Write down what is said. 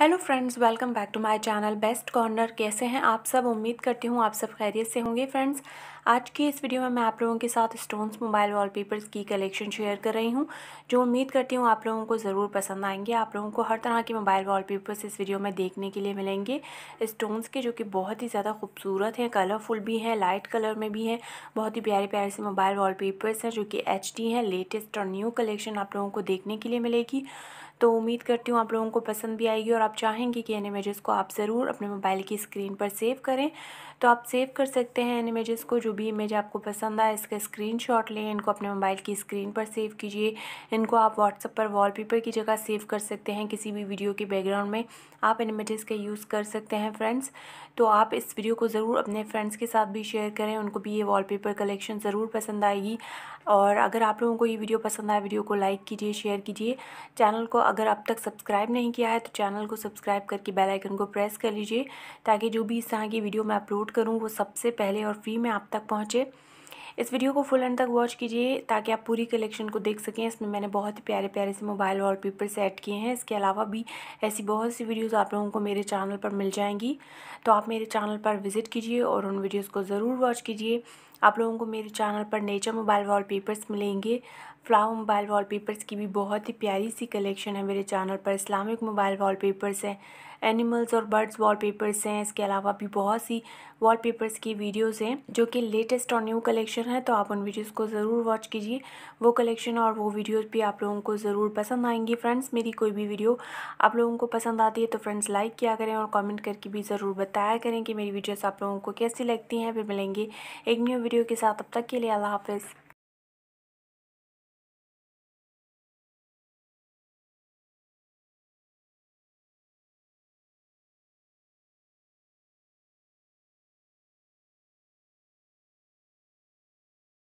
hello friends welcome back to my channel best corner कैसे हैं आप सब उम्मीद करती हूँ आप सब खैरियत से होंगे फ्रेंड्स आज की इस वीडियो में मैं आप लोगों के साथ स्टोन्स मोबाइल वॉलपेपर्स की कलेक्शन शेयर कर रही हूँ जो उम्मीद करती हूँ आप लोगों को ज़रूर पसंद आएंगे आप लोगों को हर तरह के मोबाइल वॉलपेपर्स इस वीडियो में देखने के लिए मिलेंगे स्टोन्स के जो कि बहुत ही ज़्यादा खूबसूरत हैं कलरफुल भी हैं लाइट कलर में भी हैं बहुत ही प्यारे प्यारे से मोबाइल वॉलपेपर्स हैं जो कि एच हैं लेटेस्ट और न्यू कलेक्शन आप लोगों को देखने के लिए मिलेगी तो उम्मीद करती हूँ आप लोगों को पसंद भी आएगी और आप चाहेंगे कि इन इमेजेस को आप ज़रूर अपने मोबाइल की स्क्रीन पर सेव करें तो आप सेव कर सकते हैं इन इमेजेस को जो भी इमेज आपको पसंद आए इसका स्क्रीन लें इनको अपने मोबाइल की स्क्रीन पर सेव कीजिए इनको आप व्हाट्सअप पर पेपर की जगह सेव कर सकते हैं किसी भी वीडियो के बैकग्राउंड में आप इन इमेजेस का यूज़ कर सकते हैं फ्रेंड्स तो आप इस वीडियो को ज़रूर अपने फ्रेंड्स के साथ भी शेयर करें उनको भी ये वॉलपेपर कलेक्शन ज़रूर पसंद आएगी और अगर आप लोगों को ये वीडियो पसंद आए वीडियो को लाइक कीजिए शेयर कीजिए चैनल को अगर अब तक सब्सक्राइब नहीं किया है तो चैनल को सब्सक्राइब करके बेल आइकन को प्रेस कर लीजिए ताकि जो भी इस तरह की वीडियो मैं अपलोड करूँ वो सबसे पहले और फ्री में आप तक पहुँचे इस वीडियो को फुल एंड तक वॉच कीजिए ताकि आप पूरी कलेक्शन को देख सकें इसमें मैंने बहुत ही प्यारे प्यारे से मोबाइल वॉलपेपर सेट किए हैं इसके अलावा भी ऐसी बहुत सी वीडियोस आप लोगों को मेरे चैनल पर मिल जाएंगी तो आप मेरे चैनल पर विज़िट कीजिए और उन वीडियोज़ को ज़रूर वॉच कीजिए आप लोगों को मेरे चैनल पर नेचर मोबाइल वॉल मिलेंगे फ्लावर मोबाइल वॉलपेपर्स की भी बहुत ही प्यारी सी कलेक्शन है मेरे चैनल पर इस्लामिक मोबाइल वॉलपेपर्स हैं एनिमल्स और बर्ड्स वॉलपेपर्स हैं इसके अलावा भी बहुत सी वॉलपेपर्स की वीडियोस हैं जो कि लेटेस्ट और न्यू कलेक्शन है तो आप उन वीडियोस को ज़रूर वॉच कीजिए वो कलेक्शन और वो वीडियोस भी आप लोगों को ज़रूर पसंद आएंगी फ्रेंड्स मेरी कोई भी वीडियो आप लोगों को पसंद आती है तो फ्रेंड्स लाइक किया करें और कॉमेंट करके भी ज़रूर बताया करें कि मेरी वीडियोज़ आप लोगों को कैसी लगती हैं फिर मिलेंगे एक न्यू वीडियो के साथ अब तक के लिए अल्लाह हाफिज़